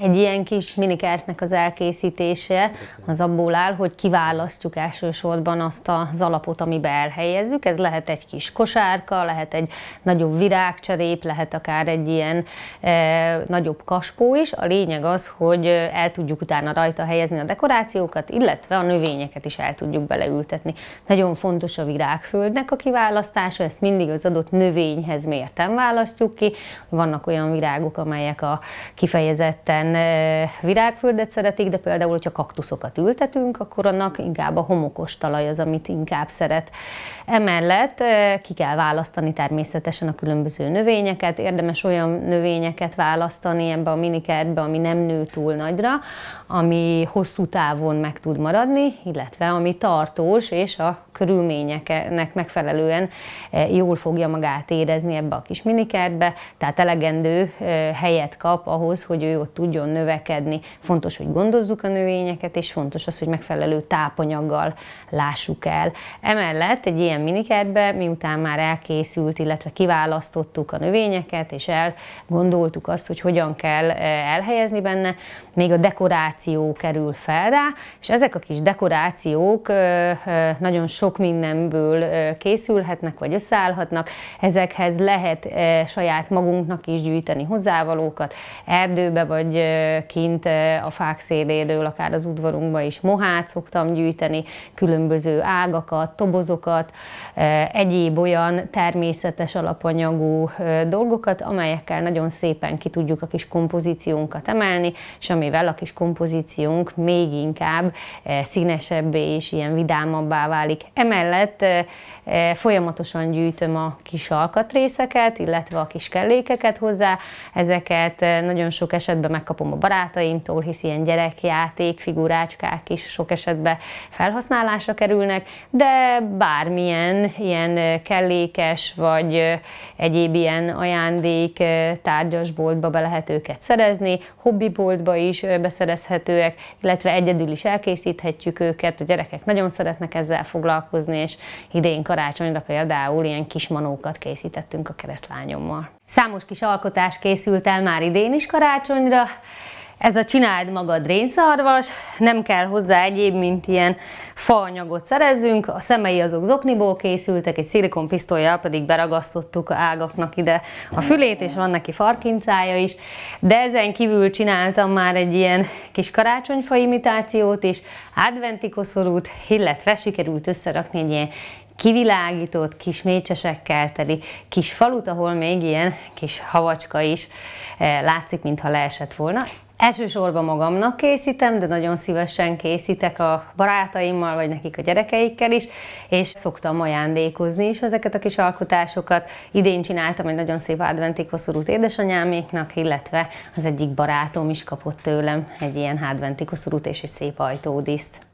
Egy ilyen kis minikertnek az elkészítése az abból áll, hogy kiválasztjuk elsősorban azt az alapot, amiben elhelyezzük. Ez lehet egy kis kosárka, lehet egy nagyobb virágcserép, lehet akár egy ilyen e, nagyobb kaspó is. A lényeg az, hogy e, el tudjuk utána rajta helyezni a dekorációkat, illetve a növényeket is el tudjuk beleültetni. Nagyon fontos a virágföldnek a kiválasztása, ezt mindig az adott növényhez mérten választjuk ki. Vannak olyan virágok, amelyek a kifejezetten ilyen virágföldet szeretik, de például, hogyha kaktuszokat ültetünk, akkor annak inkább a homokos talaj az, amit inkább szeret. Emellett ki kell választani természetesen a különböző növényeket, érdemes olyan növényeket választani ebbe a minikertbe, ami nem nő túl nagyra, ami hosszú távon meg tud maradni, illetve ami tartós és a körülményeknek megfelelően jól fogja magát érezni ebbe a kis minikertbe, tehát elegendő helyet kap ahhoz, hogy ő ott tudjon tudjon növekedni. Fontos, hogy gondozzuk a növényeket, és fontos az, hogy megfelelő tápanyaggal lássuk el. Emellett egy ilyen minikertbe, miután már elkészült, illetve kiválasztottuk a növényeket, és elgondoltuk azt, hogy hogyan kell eh, elhelyezni benne, még a dekoráció kerül fel rá, és ezek a kis dekorációk eh, eh, nagyon sok mindenből készülhetnek, vagy összeállhatnak. Ezekhez lehet saját magunknak is gyűjteni hozzávalókat, erdőbe vagy kint a fák széléről, akár az udvarunkba is mohát szoktam gyűjteni, különböző ágakat, tobozokat, egyéb olyan természetes alapanyagú dolgokat, amelyekkel nagyon szépen ki tudjuk a kis kompozíciónkat emelni, és amivel a kis kompozíciónk még inkább színesebbé és ilyen vidámabbá válik. Emellett folyamatosan gyűjtöm a kis alkatrészeket, illetve a kis kellékeket hozzá, ezeket nagyon sok esetben megkapom kapom a barátaimtól, hisz ilyen gyerekjáték, figurácskák is sok esetben felhasználásra kerülnek, de bármilyen ilyen kellékes vagy egyéb ilyen ajándék tárgyasboltba be lehet őket szerezni, hobbiboltba is beszerezhetőek, illetve egyedül is elkészíthetjük őket, a gyerekek nagyon szeretnek ezzel foglalkozni, és idén karácsonyra például ilyen kis manókat készítettünk a keresztlányommal. Számos kis alkotás készült el már idén is karácsonyra, ez a csináld magad rénszarvas, nem kell hozzá egyéb, mint ilyen faanyagot szerezünk, a szemei azok zokniból készültek, egy szilikonpisztolyjal pedig beragasztottuk ágaknak ide a fülét, és van neki farkincája is, de ezen kívül csináltam már egy ilyen kis karácsonyfa imitációt is, adventi koszorút, illetve sikerült összerakni egy ilyen kivilágított kis mécsesekkel teli kis falut, ahol még ilyen kis havacska is eh, látszik, mintha leesett volna. Elsősorban magamnak készítem, de nagyon szívesen készítek a barátaimmal, vagy nekik a gyerekeikkel is, és szoktam ajándékozni is ezeket a kis alkotásokat. Idén csináltam egy nagyon szép adventi koszorút édesanyáméknak, illetve az egyik barátom is kapott tőlem egy ilyen adventi koszorút és egy szép ajtódiszt.